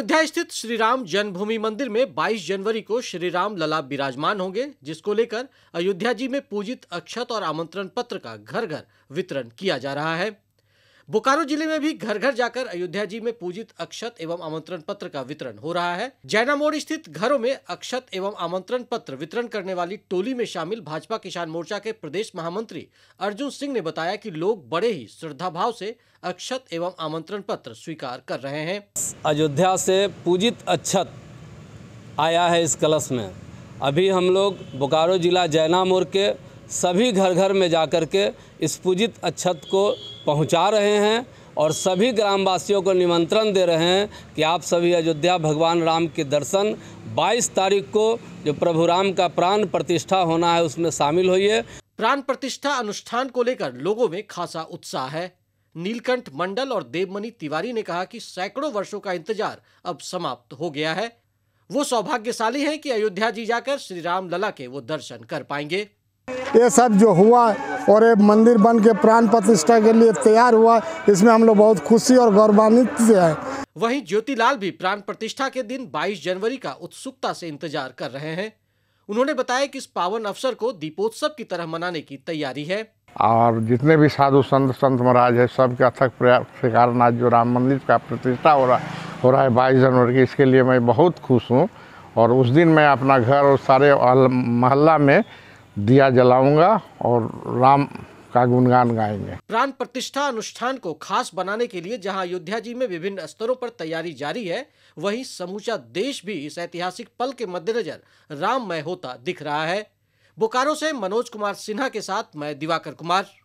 अयोध्या स्थित श्री राम जन्मभूमि मंदिर में 22 जनवरी को श्री राम लला विराजमान होंगे जिसको लेकर अयोध्या जी में पूजित अक्षत और आमंत्रण पत्र का घर घर वितरण किया जा रहा है बोकारो जिले में भी घर घर जाकर अयोध्या जी में पूजित अक्षत एवं आमंत्रण पत्र का वितरण हो रहा है जैना मोड़ स्थित घरों में अक्षत एवं आमंत्रण पत्र वितरण करने वाली टोली में शामिल भाजपा किसान मोर्चा के प्रदेश महामंत्री अर्जुन सिंह ने बताया कि लोग बड़े ही श्रद्धा भाव से अक्षत एवं आमंत्रण पत्र स्वीकार कर रहे हैं अयोध्या से पूजित अक्षत आया है इस कलश में अभी हम लोग बोकारो जिला जैना मोड़ के सभी घर घर में जाकर के इस पूजित अक्षत को पहुंचा रहे हैं और सभी ग्रामवासियों को निमंत्रण दे रहे हैं कि आप सभी अयोध्या भगवान राम के दर्शन 22 तारीख को जो प्रभु राम का प्राण प्रतिष्ठा होना है उसमें शामिल होइए प्राण प्रतिष्ठा अनुष्ठान को लेकर लोगों में खासा उत्साह है नीलकंठ मंडल और देवमणि तिवारी ने कहा कि सैकड़ों वर्षों का इंतजार अब समाप्त हो गया है वो सौभाग्यशाली हैं कि अयोध्या जी जाकर श्री राम लला के वो दर्शन कर पाएंगे ये सब जो हुआ और ये मंदिर बन के प्राण प्रतिष्ठा के लिए तैयार हुआ इसमें हम लोग बहुत खुशी और गौरवान्वित है वही वहीं ज्योतिलाल भी प्राण प्रतिष्ठा के दिन 22 जनवरी का उत्सुकता से इंतजार कर रहे हैं उन्होंने बताया कि इस पावन अवसर को दीपोत्सव की तरह मनाने की तैयारी है और जितने भी साधु संत संत महाराज है सबके अथक प्रयास के कारण आज जो राम मंदिर का प्रतिष्ठा हो रहा हो रहा है बाईस जनवरी की इसके लिए मैं बहुत खुश हूँ और उस दिन मैं अपना घर और सारे मोहल्ला में दिया जलाऊंगा और राम का गुणगान गाएंगे प्राण प्रतिष्ठा अनुष्ठान को खास बनाने के लिए जहां अयोध्या जी में विभिन्न स्तरों पर तैयारी जारी है वहीं समूचा देश भी इस ऐतिहासिक पल के मद्देनजर राममय होता दिख रहा है बोकारो से मनोज कुमार सिन्हा के साथ मैं दिवाकर कुमार